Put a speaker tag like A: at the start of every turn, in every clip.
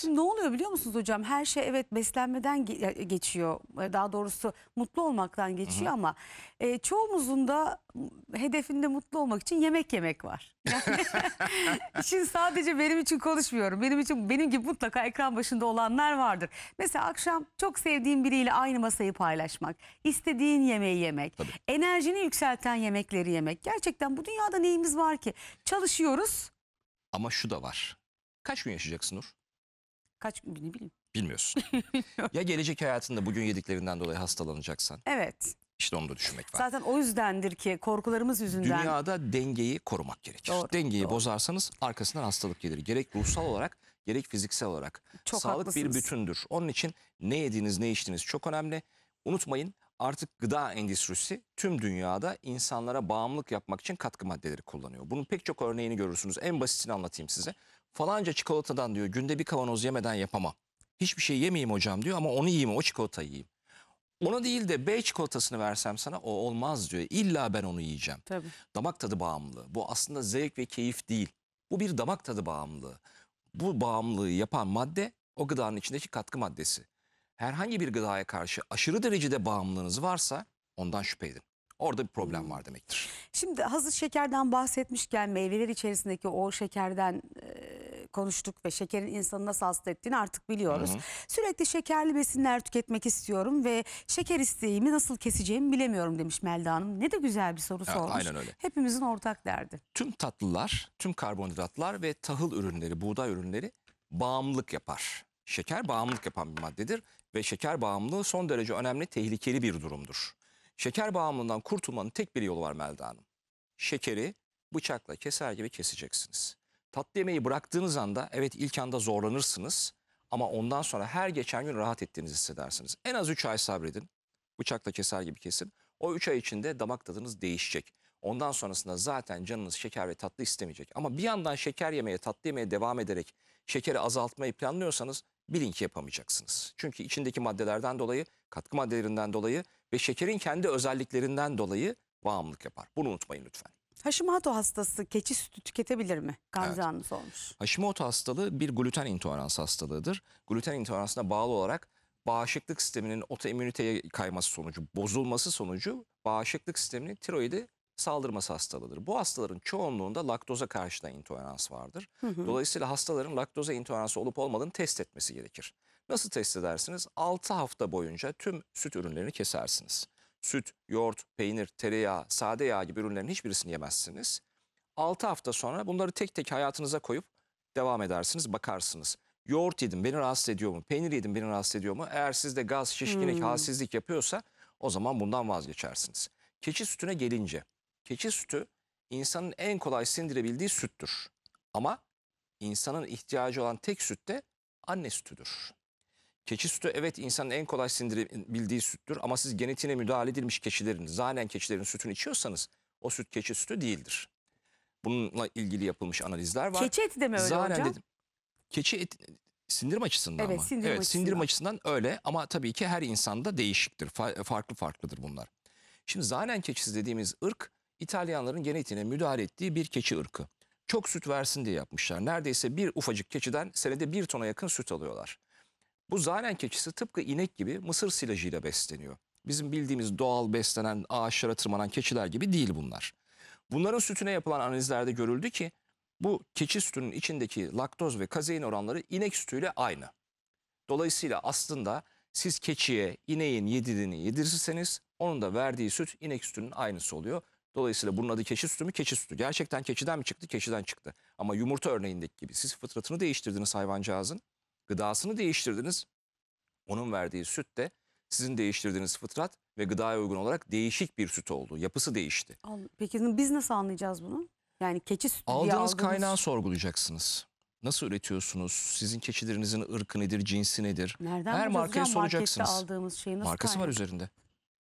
A: Şimdi ne oluyor biliyor musunuz hocam? Her şey evet beslenmeden geçiyor. Ee, daha doğrusu mutlu olmaktan geçiyor Hı-hı. ama e, çoğumuzun da hedefinde mutlu olmak için yemek yemek var. Yani, şimdi sadece benim için konuşmuyorum. Benim için benim gibi mutlaka ekran başında olanlar vardır. Mesela akşam çok sevdiğin biriyle aynı masayı paylaşmak, istediğin yemeği yemek, Tabii. enerjini yükselten yemekleri yemek. Gerçekten bu dünyada neyimiz var ki? Çalışıyoruz.
B: Ama şu da var. Kaç gün yaşayacaksın Nur?
A: Kaç günü ne bileyim.
B: Bilmiyorsun. ya gelecek hayatında bugün yediklerinden dolayı hastalanacaksan? Evet. İşte onu da düşünmek var.
A: Zaten o yüzdendir ki korkularımız yüzünden.
B: Dünyada dengeyi korumak gerekir. Doğru, dengeyi doğru. bozarsanız arkasından hastalık gelir. Gerek ruhsal olarak gerek fiziksel olarak. Çok Sağlık haklısınız. bir bütündür. Onun için ne yediğiniz ne içtiğiniz çok önemli. Unutmayın artık gıda endüstrisi tüm dünyada insanlara bağımlılık yapmak için katkı maddeleri kullanıyor. Bunun pek çok örneğini görürsünüz. En basitini anlatayım size falanca çikolatadan diyor günde bir kavanoz yemeden yapamam. Hiçbir şey yemeyeyim hocam diyor ama onu yiyeyim o çikolatayı yiyeyim. Ona değil de B çikolatasını versem sana o olmaz diyor. İlla ben onu yiyeceğim. Tabii. Damak tadı bağımlılığı. Bu aslında zevk ve keyif değil. Bu bir damak tadı bağımlılığı. Bu bağımlılığı yapan madde o gıdanın içindeki katkı maddesi. Herhangi bir gıdaya karşı aşırı derecede bağımlılığınız varsa ondan şüphe edin. Orada bir problem var demektir.
A: Şimdi hazır şekerden bahsetmişken meyveler içerisindeki o şekerden e konuştuk ve şekerin insanı nasıl hasta ettiğini artık biliyoruz. Hı hı. Sürekli şekerli besinler tüketmek istiyorum ve şeker isteğimi nasıl keseceğimi bilemiyorum demiş Melda Hanım. Ne de güzel bir soru ya, sormuş. Aynen öyle. Hepimizin ortak derdi.
B: Tüm tatlılar, tüm karbonhidratlar ve tahıl ürünleri, buğday ürünleri bağımlılık yapar. Şeker bağımlılık yapan bir maddedir ve şeker bağımlılığı son derece önemli, tehlikeli bir durumdur. Şeker bağımlılığından kurtulmanın tek bir yolu var Melda Hanım. Şekeri bıçakla keser gibi keseceksiniz. Tatlı yemeği bıraktığınız anda evet ilk anda zorlanırsınız ama ondan sonra her geçen gün rahat ettiğinizi hissedersiniz. En az 3 ay sabredin. Bıçakla keser gibi kesin. O 3 ay içinde damak tadınız değişecek. Ondan sonrasında zaten canınız şeker ve tatlı istemeyecek. Ama bir yandan şeker yemeye, tatlı yemeye devam ederek şekeri azaltmayı planlıyorsanız bilin ki yapamayacaksınız. Çünkü içindeki maddelerden dolayı, katkı maddelerinden dolayı ve şekerin kendi özelliklerinden dolayı bağımlılık yapar. Bunu unutmayın lütfen.
A: Hashimoto hastası keçi sütü tüketebilir mi? Gamze evet. olmuş.
B: Hashimoto hastalığı bir gluten intoleransı hastalığıdır. Gluten intoleransına bağlı olarak bağışıklık sisteminin otoimmüniteye kayması sonucu, bozulması sonucu bağışıklık sisteminin tiroidi saldırması hastalığıdır. Bu hastaların çoğunluğunda laktoza karşı da intolerans vardır. Hı hı. Dolayısıyla hastaların laktoza intoleransı olup olmadığını test etmesi gerekir. Nasıl test edersiniz? 6 hafta boyunca tüm süt ürünlerini kesersiniz süt, yoğurt, peynir, tereyağı, sade yağ gibi ürünlerin hiçbirisini yemezsiniz. 6 hafta sonra bunları tek tek hayatınıza koyup devam edersiniz, bakarsınız. Yoğurt yedim beni rahatsız ediyor mu? Peynir yedim beni rahatsız ediyor mu? Eğer sizde gaz, şişkinlik, hmm. halsizlik yapıyorsa o zaman bundan vazgeçersiniz. Keçi sütüne gelince, keçi sütü insanın en kolay sindirebildiği süttür. Ama insanın ihtiyacı olan tek süt de anne sütüdür. Keçi sütü evet insanın en kolay sindirebildiği süttür ama siz genetiğine müdahale edilmiş keçilerin, zanen keçilerin sütünü içiyorsanız o süt keçi sütü değildir. Bununla ilgili yapılmış analizler var. Keçi eti de mi öyle zanen hocam? Dedim. Keçi eti sindirim açısından evet, mı? Sindirim evet, açısından. sindirim açısından öyle ama tabii ki her insanda değişiktir. Fa farklı farklıdır bunlar. Şimdi zanen keçisi dediğimiz ırk İtalyanların genetiğine müdahale ettiği bir keçi ırkı. Çok süt versin diye yapmışlar. Neredeyse bir ufacık keçiden senede bir tona yakın süt alıyorlar. Bu zaren keçisi tıpkı inek gibi mısır silajıyla besleniyor. Bizim bildiğimiz doğal beslenen ağaçlara tırmanan keçiler gibi değil bunlar. Bunların sütüne yapılan analizlerde görüldü ki bu keçi sütünün içindeki laktoz ve kazein oranları inek sütüyle aynı. Dolayısıyla aslında siz keçiye ineğin yediğini yedirirseniz onun da verdiği süt inek sütünün aynısı oluyor. Dolayısıyla bunun adı keçi sütü mü? Keçi sütü. Gerçekten keçiden mi çıktı? Keçiden çıktı. Ama yumurta örneğindeki gibi siz fıtratını değiştirdiniz hayvancağızın. Gıdasını değiştirdiniz. Onun verdiği süt de sizin değiştirdiğiniz fıtrat ve gıdaya uygun olarak değişik bir süt oldu. Yapısı değişti.
A: Peki biz nasıl anlayacağız bunu? Yani keçi sütü aldığınız diye aldığınız... kaynağı
B: sorgulayacaksınız. Nasıl üretiyorsunuz? Sizin keçilerinizin ırkı nedir, cinsi nedir?
A: Nereden Her markaya soracaksınız. aldığımız şeyi nasıl Markası kaynak? var
B: üzerinde.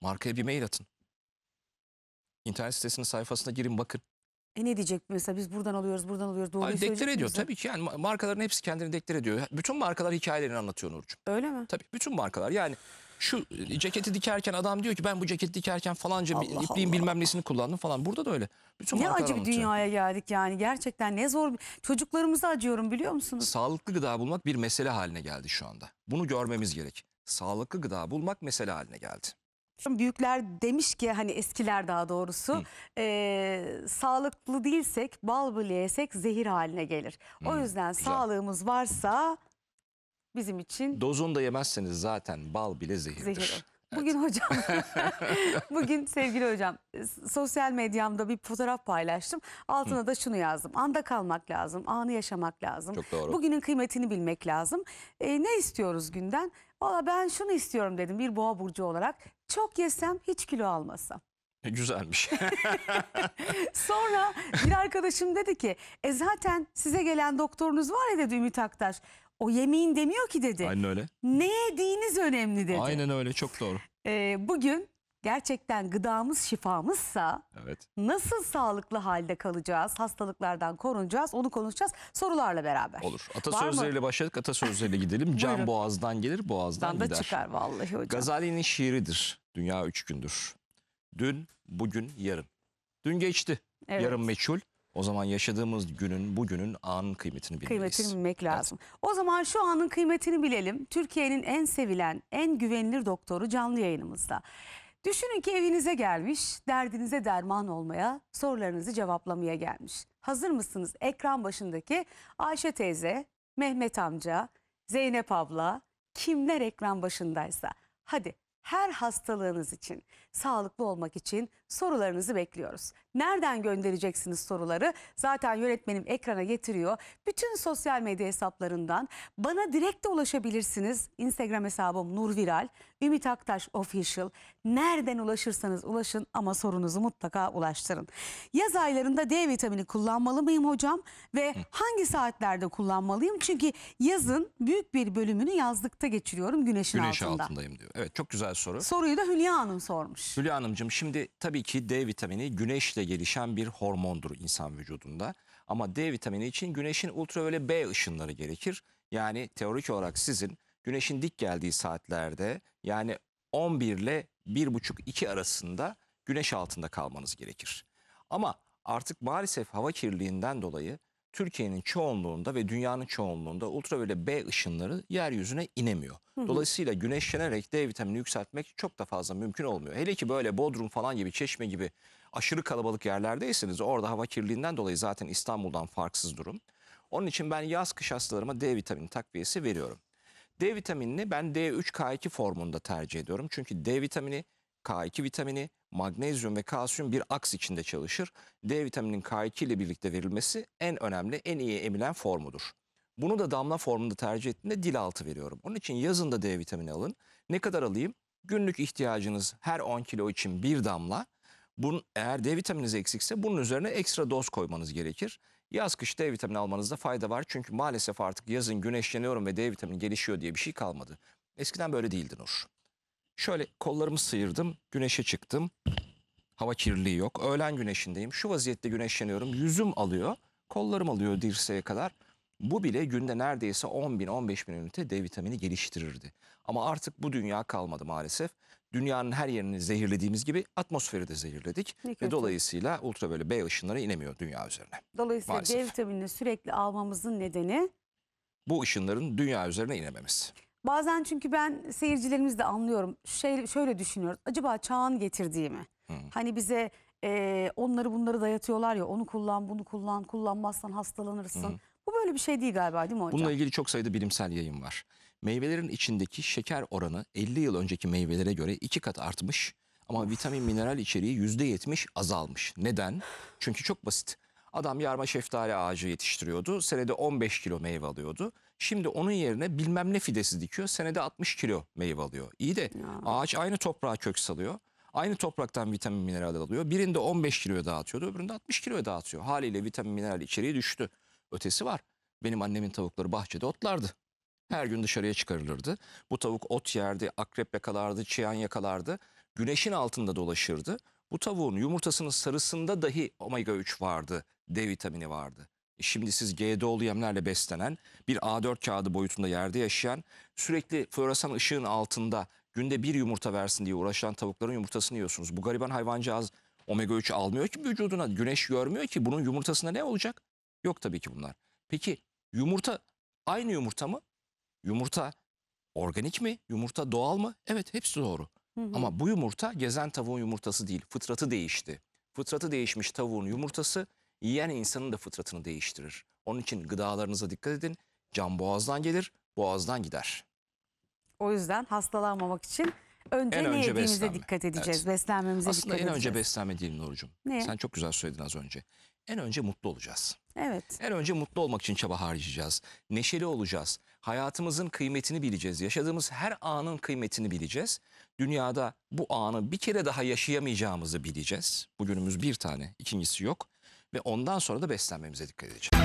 B: Markaya bir mail atın. İnternet sitesinin sayfasına girin bakın.
A: E ne diyecek mesela biz buradan alıyoruz buradan alıyoruz doğruyu Hayır, söyleyecek deklar ediyor miyiz? tabii
B: ki yani markaların hepsi kendini deklar ediyor. Bütün markalar hikayelerini anlatıyor Nurcuğum. Öyle mi? Tabii bütün markalar yani şu e, ceketi dikerken adam diyor ki ben bu ceketi dikerken falanca Allah bir ipliğin Allah. bilmem nesini kullandım falan. Burada da öyle. Bütün Ne acı bir dünyaya
A: geldik yani gerçekten ne zor. Çocuklarımızı acıyorum biliyor musunuz?
B: Sağlıklı gıda bulmak bir mesele haline geldi şu anda. Bunu görmemiz gerek. Sağlıklı gıda bulmak mesele haline geldi.
A: Büyükler demiş ki hani eskiler daha doğrusu e, sağlıklı değilsek bal bile yesek zehir haline gelir. O Hı, yüzden güzel. sağlığımız varsa bizim için
B: Dozunda yemezseniz zaten bal bile zehirdir. zehir.
A: Bugün hocam, bugün sevgili hocam e, sosyal medyamda bir fotoğraf paylaştım. Altına Hı. da şunu yazdım. Anda kalmak lazım, anı yaşamak lazım. Çok doğru. Bugünün kıymetini bilmek lazım. E, ne istiyoruz günden? Valla ben şunu istiyorum dedim bir boğa burcu olarak. Çok yesem hiç kilo almasam.
B: E, güzelmiş.
A: Sonra bir arkadaşım dedi ki e zaten size gelen doktorunuz var ya dedi Ümit Aktaş. O yemeğin demiyor ki dedi. Aynen öyle. Ne yediğiniz önemli dedi. Aynen
B: öyle çok doğru.
A: Ee, bugün gerçekten gıdamız şifamızsa Evet. nasıl sağlıklı halde kalacağız, hastalıklardan korunacağız onu konuşacağız sorularla beraber. Olur. Atasözleriyle
B: başladık. Atasözleriyle gidelim. Can Buyurun. boğazdan gelir, boğazdan Dan da gider. çıkar vallahi hocam. Gazali'nin şiiridir. Dünya üç gündür. Dün, bugün, yarın. Dün geçti. Evet. Yarın meçhul. O zaman yaşadığımız günün, bugünün anın kıymetini bilmeliyiz.
A: Kıymetini bilmek lazım. Evet. O zaman şu anın kıymetini bilelim. Türkiye'nin en sevilen, en güvenilir doktoru canlı yayınımızda. Düşünün ki evinize gelmiş, derdinize derman olmaya, sorularınızı cevaplamaya gelmiş. Hazır mısınız? Ekran başındaki Ayşe teyze, Mehmet amca, Zeynep abla, kimler ekran başındaysa. Hadi her hastalığınız için, sağlıklı olmak için sorularınızı bekliyoruz. Nereden göndereceksiniz soruları? Zaten yönetmenim ekrana getiriyor. Bütün sosyal medya hesaplarından bana direkt de ulaşabilirsiniz. Instagram hesabım Nur Viral, Ümit Aktaş Official. Nereden ulaşırsanız ulaşın ama sorunuzu mutlaka ulaştırın. Yaz aylarında D vitamini kullanmalı mıyım hocam? Ve hangi saatlerde kullanmalıyım? Çünkü yazın büyük bir bölümünü yazlıkta geçiriyorum güneşin Güneş altında. altındayım
B: diyor. Evet çok güzel soru. Soruyu
A: da Hülya Hanım sormuş.
B: Hülya Hanımcığım şimdi tabii ki D vitamini güneşle gelişen bir hormondur insan vücudunda. Ama D vitamini için güneşin ultraviyole B ışınları gerekir. Yani teorik olarak sizin güneşin dik geldiği saatlerde yani 11 ile 1,5-2 arasında güneş altında kalmanız gerekir. Ama artık maalesef hava kirliliğinden dolayı Türkiye'nin çoğunluğunda ve dünyanın çoğunluğunda ultraviyole B ışınları yeryüzüne inemiyor. Dolayısıyla güneşlenerek D vitamini yükseltmek çok da fazla mümkün olmuyor. Hele ki böyle Bodrum falan gibi, Çeşme gibi aşırı kalabalık yerlerdeyseniz orada hava kirliliğinden dolayı zaten İstanbul'dan farksız durum. Onun için ben yaz kış hastalarıma D vitamini takviyesi veriyorum. D vitaminini ben D3K2 formunda tercih ediyorum. Çünkü D vitamini K2 vitamini, magnezyum ve kalsiyum bir aks içinde çalışır. D vitaminin K2 ile birlikte verilmesi en önemli, en iyi emilen formudur. Bunu da damla formunda tercih ettiğinde dil altı veriyorum. Onun için yazın da D vitamini alın. Ne kadar alayım? Günlük ihtiyacınız her 10 kilo için bir damla. Bunun, eğer D vitamininiz eksikse bunun üzerine ekstra doz koymanız gerekir. Yaz kış D vitamini almanızda fayda var. Çünkü maalesef artık yazın güneşleniyorum ve D vitamini gelişiyor diye bir şey kalmadı. Eskiden böyle değildi Nur. Şöyle kollarımı sıyırdım, güneşe çıktım. Hava kirliliği yok. Öğlen güneşindeyim. Şu vaziyette güneşleniyorum. Yüzüm alıyor, kollarım alıyor dirseğe kadar. Bu bile günde neredeyse 10 bin 15 bin ünite D vitamini geliştirirdi. Ama artık bu dünya kalmadı maalesef. Dünyanın her yerini zehirlediğimiz gibi atmosferi de zehirledik. Ne Ve dolayısıyla ultra böyle B ışınları inemiyor dünya üzerine.
A: Dolayısıyla maalesef. D vitaminini sürekli almamızın nedeni?
B: Bu ışınların dünya üzerine inememesi.
A: Bazen çünkü ben seyircilerimiz de anlıyorum. Şey, şöyle düşünüyoruz. Acaba çağın getirdiği mi? Hı. Hani bize e, onları bunları dayatıyorlar ya. Onu kullan, bunu kullan, kullanmazsan hastalanırsın. Hı. Bu böyle bir şey değil galiba değil mi hocam? Bununla ilgili
B: çok sayıda bilimsel yayın var. Meyvelerin içindeki şeker oranı 50 yıl önceki meyvelere göre 2 kat artmış. Ama of. vitamin mineral içeriği %70 azalmış. Neden? Çünkü çok basit. Adam yarma şeftali ağacı yetiştiriyordu. Senede 15 kilo meyve alıyordu. Şimdi onun yerine bilmem ne fidesi dikiyor. Senede 60 kilo meyve alıyor. İyi de ağaç aynı toprağa kök salıyor. Aynı topraktan vitamin mineral alıyor. Birinde 15 kiloya dağıtıyordu öbüründe 60 kiloya dağıtıyor. Haliyle vitamin mineral içeriği düştü. Ötesi var. Benim annemin tavukları bahçede otlardı. Her gün dışarıya çıkarılırdı. Bu tavuk ot yerdi, akrep yakalardı, çiyan yakalardı. Güneşin altında dolaşırdı. Bu tavuğun yumurtasının sarısında dahi omega 3 vardı, D vitamini vardı şimdi siz GDO'lu yemlerle beslenen, bir A4 kağıdı boyutunda yerde yaşayan, sürekli floresan ışığın altında günde bir yumurta versin diye uğraşan tavukların yumurtasını yiyorsunuz. Bu gariban hayvancağız omega 3 almıyor ki vücuduna, güneş görmüyor ki bunun yumurtasında ne olacak? Yok tabii ki bunlar. Peki yumurta aynı yumurta mı? Yumurta organik mi? Yumurta doğal mı? Evet hepsi doğru. Hı hı. Ama bu yumurta gezen tavuğun yumurtası değil. Fıtratı değişti. Fıtratı değişmiş tavuğun yumurtası yiyen insanın da fıtratını değiştirir. Onun için gıdalarınıza dikkat edin. Can boğazdan gelir, boğazdan gider.
A: O yüzden hastalanmamak için önce en ne önce yediğimize beslenme. dikkat edeceğiz. Evet. Beslenmemize Aslında dikkat edeceğiz. Aslında en önce
B: beslenme değil Nurcuğum. Ne? Sen çok güzel söyledin az önce. En önce mutlu olacağız. Evet. En önce mutlu olmak için çaba harcayacağız. Neşeli olacağız. Hayatımızın kıymetini bileceğiz. Yaşadığımız her anın kıymetini bileceğiz. Dünyada bu anı bir kere daha yaşayamayacağımızı bileceğiz. Bugünümüz bir tane, ikincisi yok ve ondan sonra da beslenmemize dikkat edeceğiz.